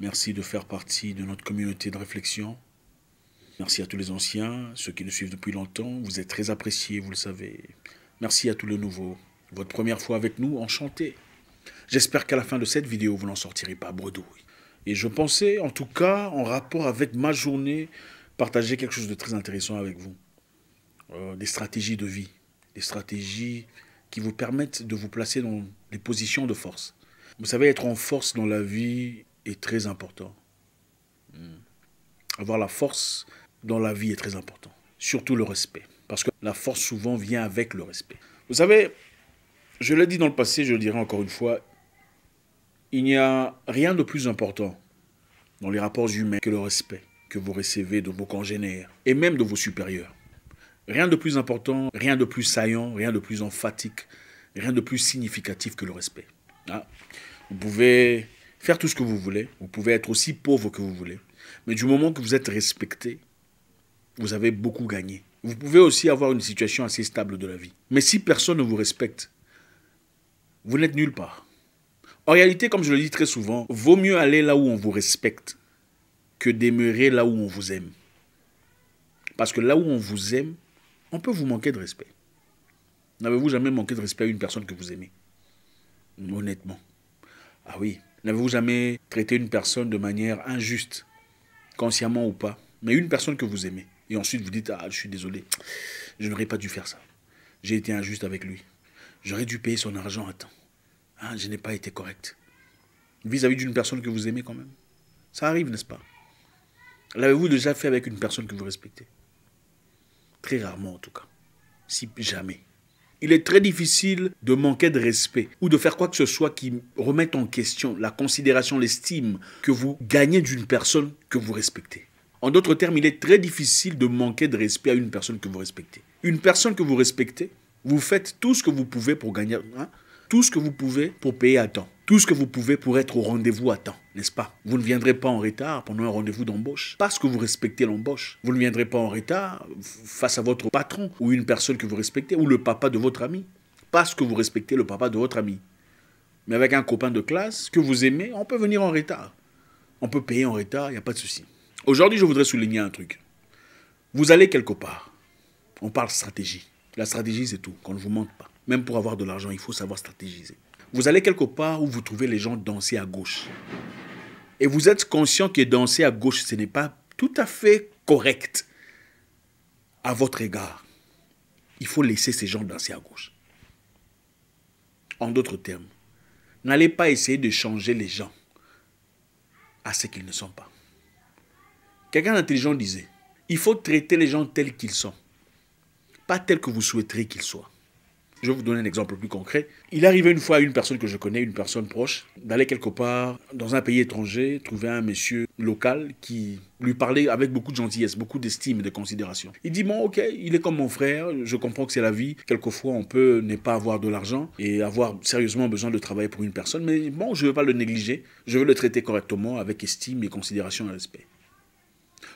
Merci de faire partie de notre communauté de réflexion. Merci à tous les anciens, ceux qui nous suivent depuis longtemps. Vous êtes très appréciés, vous le savez. Merci à tous les nouveaux. Votre première fois avec nous, enchanté. J'espère qu'à la fin de cette vidéo, vous n'en sortirez pas bredouille. Et je pensais, en tout cas, en rapport avec ma journée, partager quelque chose de très intéressant avec vous. Euh, des stratégies de vie, des stratégies qui vous permettent de vous placer dans des positions de force. Vous savez, être en force dans la vie est très important. Hmm. Avoir la force dans la vie est très important. Surtout le respect. Parce que la force souvent vient avec le respect. Vous savez, je l'ai dit dans le passé, je le dirai encore une fois, il n'y a rien de plus important dans les rapports humains que le respect que vous recevez de vos congénères et même de vos supérieurs. Rien de plus important, rien de plus saillant, rien de plus emphatique, rien de plus significatif que le respect. Ah. Vous pouvez faire tout ce que vous voulez, vous pouvez être aussi pauvre que vous voulez, mais du moment que vous êtes respecté, vous avez beaucoup gagné. Vous pouvez aussi avoir une situation assez stable de la vie. Mais si personne ne vous respecte, vous n'êtes nulle part. En réalité, comme je le dis très souvent, vaut mieux aller là où on vous respecte que demeurer là où on vous aime. Parce que là où on vous aime, on peut vous manquer de respect. N'avez-vous jamais manqué de respect à une personne que vous aimez Honnêtement. Ah oui, N'avez-vous jamais traité une personne de manière injuste, consciemment ou pas, mais une personne que vous aimez Et ensuite vous dites Ah, je suis désolé, je n'aurais pas dû faire ça. J'ai été injuste avec lui. J'aurais dû payer son argent à temps. Ah, je n'ai pas été correct. Vis-à-vis d'une personne que vous aimez quand même. Ça arrive, n'est-ce pas L'avez-vous déjà fait avec une personne que vous respectez Très rarement en tout cas. Si jamais il est très difficile de manquer de respect ou de faire quoi que ce soit qui remette en question la considération, l'estime que vous gagnez d'une personne que vous respectez. En d'autres termes, il est très difficile de manquer de respect à une personne que vous respectez. Une personne que vous respectez, vous faites tout ce que vous pouvez pour gagner. Hein, tout ce que vous pouvez pour payer à temps. Tout ce que vous pouvez pour être au rendez-vous à temps, n'est-ce pas Vous ne viendrez pas en retard pendant un rendez-vous d'embauche parce que vous respectez l'embauche. Vous ne viendrez pas en retard face à votre patron ou une personne que vous respectez ou le papa de votre ami parce que vous respectez le papa de votre ami. Mais avec un copain de classe que vous aimez, on peut venir en retard. On peut payer en retard, il n'y a pas de souci. Aujourd'hui, je voudrais souligner un truc. Vous allez quelque part. On parle stratégie. La stratégie, c'est tout, qu'on ne vous manque pas. Même pour avoir de l'argent, il faut savoir stratégiser. Vous allez quelque part où vous trouvez les gens danser à gauche. Et vous êtes conscient que danser à gauche, ce n'est pas tout à fait correct à votre égard. Il faut laisser ces gens danser à gauche. En d'autres termes, n'allez pas essayer de changer les gens à ce qu'ils ne sont pas. Quelqu'un d'intelligent disait, il faut traiter les gens tels qu'ils sont, pas tels que vous souhaiteriez qu'ils soient. Je vais vous donner un exemple plus concret. Il arrivait une fois à une personne que je connais, une personne proche, d'aller quelque part dans un pays étranger, trouver un monsieur local qui lui parlait avec beaucoup de gentillesse, beaucoup d'estime et de considération. Il dit, bon, ok, il est comme mon frère, je comprends que c'est la vie, quelquefois on peut ne pas avoir de l'argent et avoir sérieusement besoin de travailler pour une personne, mais bon, je ne veux pas le négliger, je veux le traiter correctement avec estime et considération et respect.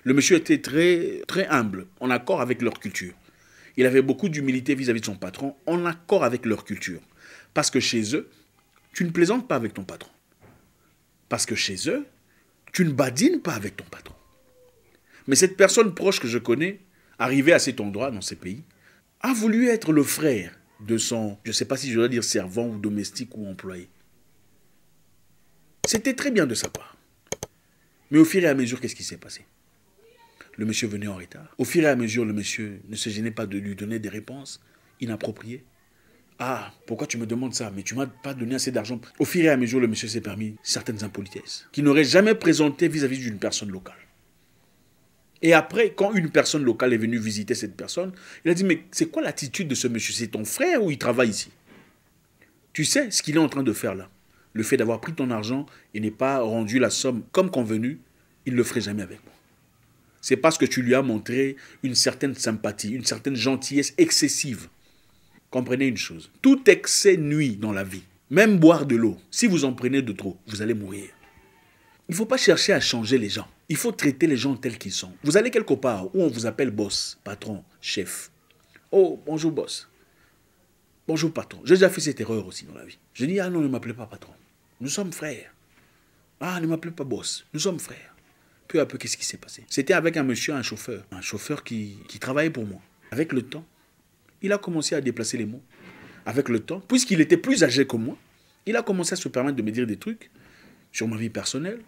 Le monsieur était très, très humble, en accord avec leur culture. Il avait beaucoup d'humilité vis-à-vis de son patron, en accord avec leur culture. Parce que chez eux, tu ne plaisantes pas avec ton patron. Parce que chez eux, tu ne badines pas avec ton patron. Mais cette personne proche que je connais, arrivée à cet endroit, dans ces pays, a voulu être le frère de son, je ne sais pas si je dois dire servant ou domestique ou employé. C'était très bien de sa part. Mais au fur et à mesure, qu'est-ce qui s'est passé le monsieur venait en retard. Au fur et à mesure, le monsieur ne se gênait pas de lui donner des réponses inappropriées. Ah, pourquoi tu me demandes ça Mais tu m'as pas donné assez d'argent. Au fur et à mesure, le monsieur s'est permis certaines impolitesses qu'il n'aurait jamais présentées vis-à-vis d'une personne locale. Et après, quand une personne locale est venue visiter cette personne, il a dit, mais c'est quoi l'attitude de ce monsieur C'est ton frère ou il travaille ici Tu sais ce qu'il est en train de faire là Le fait d'avoir pris ton argent et n'est pas rendu la somme comme convenu, il ne le ferait jamais avec moi c'est parce que tu lui as montré une certaine sympathie, une certaine gentillesse excessive. Comprenez une chose, tout excès nuit dans la vie. Même boire de l'eau, si vous en prenez de trop, vous allez mourir. Il ne faut pas chercher à changer les gens. Il faut traiter les gens tels qu'ils sont. Vous allez quelque part où on vous appelle boss, patron, chef. Oh, bonjour boss. Bonjour patron. J'ai déjà fait cette erreur aussi dans la vie. Je dis, ah non, ne m'appelez pas patron. Nous sommes frères. Ah, ne m'appelez pas boss. Nous sommes frères peu à peu, qu'est-ce qui s'est passé C'était avec un monsieur, un chauffeur, un chauffeur qui, travaillait pour moi. Avec le temps, il a commencé à déplacer les mots. Avec le temps, puisqu'il était plus âgé que moi, il a commencé à se permettre de me dire des trucs sur ma vie personnelle,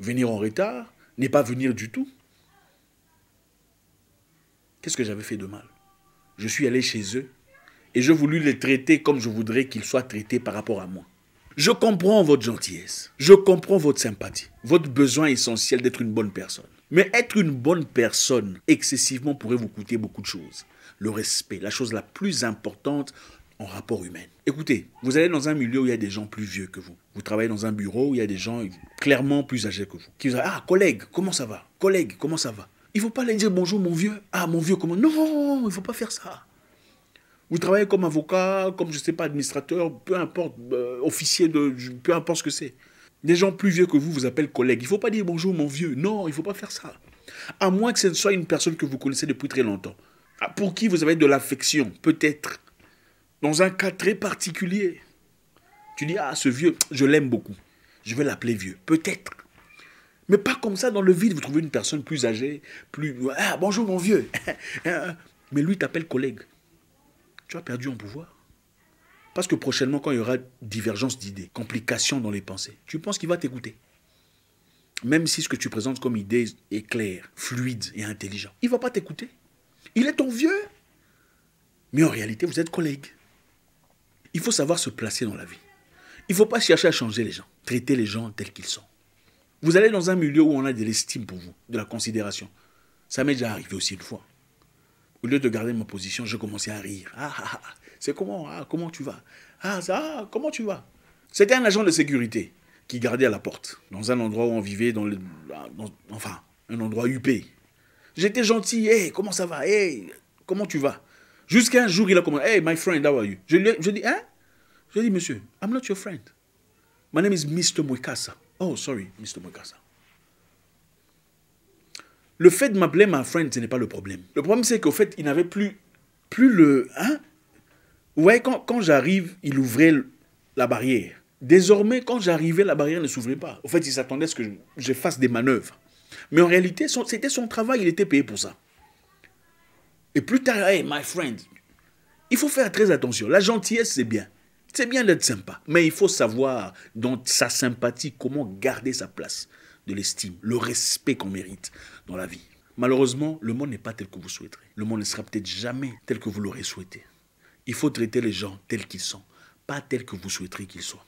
venir en retard, n'est pas venir du tout. Qu'est-ce que j'avais fait de mal Je suis allé chez eux et je voulais les traiter comme je voudrais qu'ils soient traités par rapport à moi. Je comprends votre gentillesse, je comprends votre sympathie, votre besoin essentiel d'être une bonne personne. Mais être une bonne personne excessivement pourrait vous coûter beaucoup de choses. Le respect, la chose la plus importante en rapport humain. Écoutez, vous allez dans un milieu où il y a des gens plus vieux que vous. Vous travaillez dans un bureau où il y a des gens clairement plus âgés que vous. Qui vous disent, ah, collègue, comment ça va Collègue, comment ça va Il ne faut pas leur dire bonjour, mon vieux. Ah, mon vieux, comment Non, il ne faut pas faire ça. Vous travaillez comme avocat, comme je ne sais pas, administrateur, peu importe, euh, officier de, peu importe ce que c'est. Des gens plus vieux que vous vous appellent collègue. Il ne faut pas dire bonjour mon vieux. Non, il ne faut pas faire ça. À moins que ce ne soit une personne que vous connaissez depuis très longtemps, ah, pour qui vous avez de l'affection, peut-être, dans un cas très particulier. Tu dis, ah, ce vieux, je l'aime beaucoup. Je vais l'appeler vieux, peut-être. Mais pas comme ça, dans le vide, vous trouvez une personne plus âgée, plus... Ah, bonjour mon vieux. Mais lui t'appelle collègue tu as perdu en pouvoir. Parce que prochainement, quand il y aura divergence d'idées, complications dans les pensées, tu penses qu'il va t'écouter. Même si ce que tu présentes comme idée est clair, fluide et intelligent, il ne va pas t'écouter. Il est ton vieux. Mais en réalité, vous êtes collègue. Il faut savoir se placer dans la vie. Il ne faut pas chercher à changer les gens, traiter les gens tels qu'ils sont. Vous allez dans un milieu où on a de l'estime pour vous, de la considération. Ça m'est déjà arrivé aussi une fois. Au lieu de garder ma position, je commençais à rire. Ah, ah, ah c'est comment ah, Comment tu vas Ah, ça, comment tu vas C'était un agent de sécurité qui gardait à la porte, dans un endroit où on vivait, dans le, enfin, un endroit huppé. J'étais gentil, hey, comment ça va Hey, comment tu vas Jusqu'à un jour, il a commencé, hey, my friend, how are you Je lui je dis, hein Je lui ai dit, monsieur, I'm not your friend. My name is Mr. Mwikasa. Oh, sorry, Mr. Mwikasa. Le fait de m'appeler ma friend, ce n'est pas le problème. Le problème, c'est qu'au fait, il n'avait plus, plus le... Hein? Vous voyez, quand, j'arrive, il ouvrait la barrière. Désormais, quand j'arrivais, la barrière ne s'ouvrait pas. Au fait, il s'attendait à ce que je, je, fasse des manœuvres. Mais en réalité, c'était son travail, il était payé pour ça. Et plus tard, hey, my friend, il faut faire très attention. La gentillesse, c'est bien. C'est bien d'être sympa. Mais il faut savoir, dans sa sympathie, comment garder sa place de l'estime, le respect qu'on mérite dans la vie. Malheureusement, le monde n'est pas tel que vous souhaiterez. Le monde ne sera peut-être jamais tel que vous l'aurez souhaité. Il faut traiter les gens tels qu'ils sont, pas tels que vous souhaiterez qu'ils soient.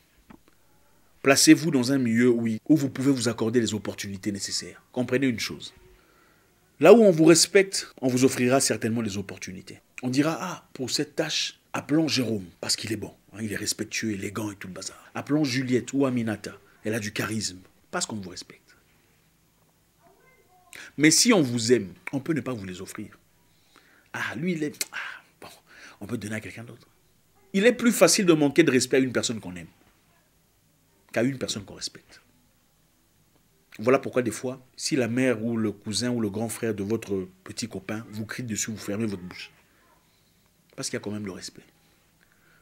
Placez-vous dans un milieu oui, où vous pouvez vous accorder les opportunités nécessaires. Comprenez une chose. Là où on vous respecte, on vous offrira certainement les opportunités. On dira, ah, pour cette tâche, appelons Jérôme, parce qu'il est bon, hein, il est respectueux, élégant et tout le bazar. Appelons Juliette ou Aminata, elle a du charisme, parce qu'on vous respecte. Mais si on vous aime, on peut ne pas vous les offrir. Ah, lui, il est... Ah, bon, on peut donner à quelqu'un d'autre. Il est plus facile de manquer de respect à une personne qu'on aime qu'à une personne qu'on respecte. Voilà pourquoi des fois, si la mère ou le cousin ou le grand frère de votre petit copain vous crie dessus, vous fermez votre bouche. Parce qu'il y a quand même le respect.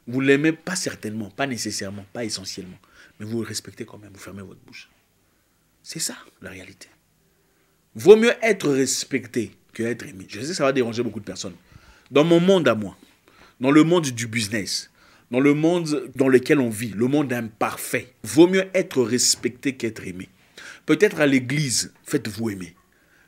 Vous l'aimez pas certainement, pas nécessairement, pas essentiellement, mais vous le respectez quand même, vous fermez votre bouche. C'est ça la réalité. Vaut mieux être respecté que être aimé. Je sais que ça va déranger beaucoup de personnes. Dans mon monde à moi, dans le monde du business, dans le monde dans lequel on vit, le monde imparfait, vaut mieux être respecté qu'être aimé. Peut-être à l'église, faites-vous aimer.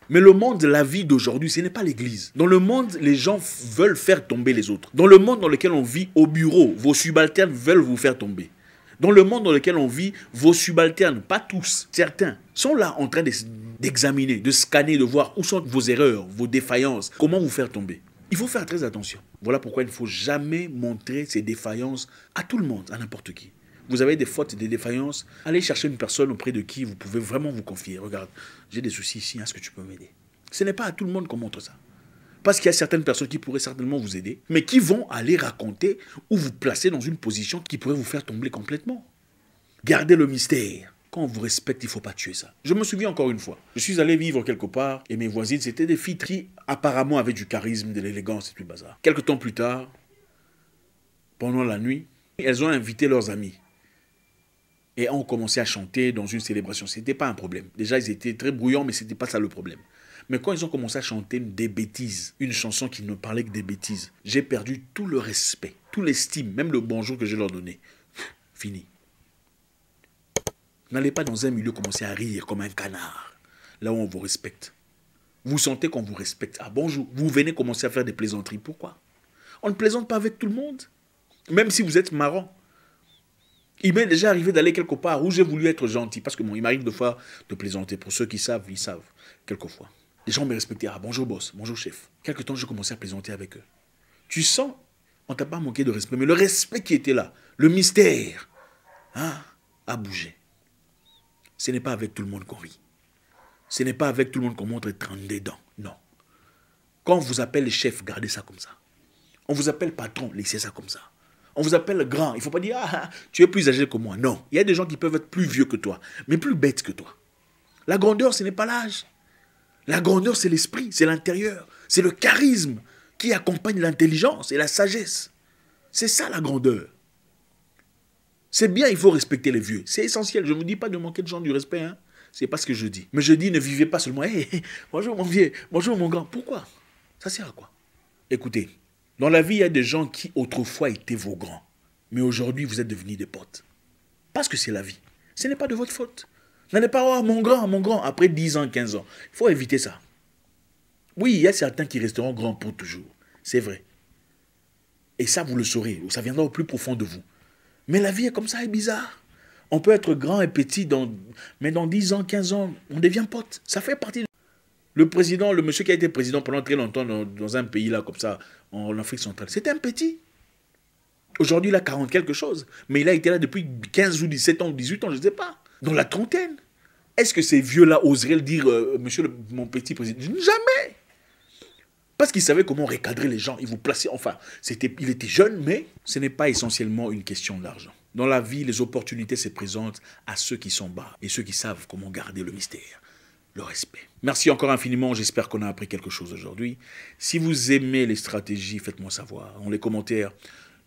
Mais le monde, la vie d'aujourd'hui, ce n'est pas l'église. Dans le monde, les gens veulent faire tomber les autres. Dans le monde dans lequel on vit, au bureau, vos subalternes veulent vous faire tomber. Dans le monde dans lequel on vit, vos subalternes, pas tous, certains, sont là en train d'examiner, de scanner, de voir où sont vos erreurs, vos défaillances, comment vous faire tomber. Il faut faire très attention. Voilà pourquoi il ne faut jamais montrer ces défaillances à tout le monde, à n'importe qui. Vous avez des fautes et des défaillances, allez chercher une personne auprès de qui vous pouvez vraiment vous confier. Regarde, j'ai des soucis ici, est-ce que tu peux m'aider Ce n'est pas à tout le monde qu'on montre ça. Parce qu'il y a certaines personnes qui pourraient certainement vous aider, mais qui vont aller raconter ou vous placer dans une position qui pourrait vous faire tomber complètement. Gardez le mystère. Quand on vous respecte, il ne faut pas tuer ça. Je me souviens encore une fois, je suis allé vivre quelque part et mes voisines, c'était des filles qui apparemment avaient du charisme, de l'élégance et tout bazar. Quelques temps plus tard, pendant la nuit, elles ont invité leurs amis et ont commencé à chanter dans une célébration. Ce n'était pas un problème. Déjà, ils étaient très bruyants, mais ce n'était pas ça le problème. Mais quand ils ont commencé à chanter des bêtises, une chanson qui ne parlait que des bêtises, j'ai perdu tout le respect, tout l'estime, même le bonjour que je leur donnais. Fini. N'allez pas dans un milieu commencer à rire comme un canard, là où on vous respecte. Vous sentez qu'on vous respecte. Ah bonjour, vous venez commencer à faire des plaisanteries. Pourquoi On ne plaisante pas avec tout le monde, même si vous êtes marrant. Il m'est déjà arrivé d'aller quelque part où j'ai voulu être gentil, parce que bon, il m'arrive de fois de plaisanter. Pour ceux qui savent, ils savent, quelquefois. Les gens me respectaient. Ah, bonjour boss, bonjour chef. Quelque temps, je commençais à plaisanter avec eux. Tu sens, on t'a pas manqué de respect, mais le respect qui était là, le mystère, hein, a bougé. Ce n'est pas avec tout le monde qu'on rit. Ce n'est pas avec tout le monde qu'on montre 30 dents. Non. Quand on vous appelle chef, gardez ça comme ça. On vous appelle patron, laissez ça comme ça. On vous appelle grand. Il ne faut pas dire, ah, ah, tu es plus âgé que moi. Non. Il y a des gens qui peuvent être plus vieux que toi, mais plus bêtes que toi. La grandeur, ce n'est pas l'âge. La grandeur, c'est l'esprit, c'est l'intérieur, c'est le charisme qui accompagne l'intelligence et la sagesse. C'est ça la grandeur. C'est bien, il faut respecter les vieux. C'est essentiel. Je ne vous dis pas de manquer de gens du respect. ce hein. C'est pas ce que je dis. Mais je dis, ne vivez pas seulement, eh, eh, eh. bonjour mon vieux, bonjour mon grand. Pourquoi Ça sert à quoi Écoutez, dans la vie, il y a des gens qui autrefois étaient vos grands. Mais aujourd'hui, vous êtes devenus des potes. Parce que c'est la vie. Ce n'est pas de votre faute. N'allez pas voir oh, mon grand, mon grand, après 10 ans, 15 ans. Il faut éviter ça. Oui, il y a certains qui resteront grands pour toujours. C'est vrai. Et ça, vous le saurez. Ça viendra au plus profond de vous. Mais la vie est comme ça, est bizarre. On peut être grand et petit, dans, mais dans 10 ans, 15 ans, on devient pote. Ça fait partie. De... Le président, le monsieur qui a été président pendant très longtemps dans, un pays là, comme ça, en Afrique centrale, c'était un petit. Aujourd'hui, il a 40 quelque chose. Mais il a été là depuis 15 ou 17 ans, 18 ans, je ne sais pas dans la trentaine. Est-ce que ces vieux-là oseraient le dire, euh, monsieur mon petit président Jamais Parce qu'ils savaient comment recadrer les gens. Ils vous plaçaient, enfin, il était jeune, mais ce n'est pas essentiellement une question d'argent. Dans la vie, les opportunités se présentent à ceux qui sont bas et ceux qui savent comment garder le mystère, le respect. Merci encore infiniment, j'espère qu'on a appris quelque chose aujourd'hui. Si vous aimez les stratégies, faites-moi savoir On les commentaires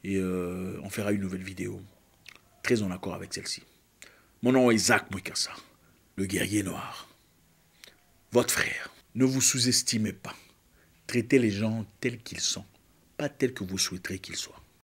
et euh, on fera une nouvelle vidéo très en accord avec celle-ci. Mon nom est Zach Mouikassa, le guerrier noir. Votre frère, ne vous sous-estimez pas. Traitez les gens tels qu'ils sont, pas tels que vous souhaiterez qu'ils soient.